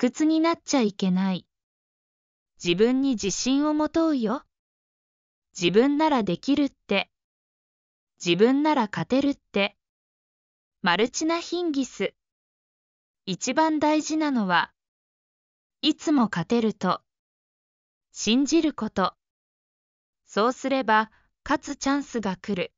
屈になっちゃいけない。自分に自信を持とうよ。自分ならできるって。自分なら勝てるって。マルチナヒンギス。一番大事なのは、いつも勝てると、信じること。そうすれば、勝つチャンスが来る。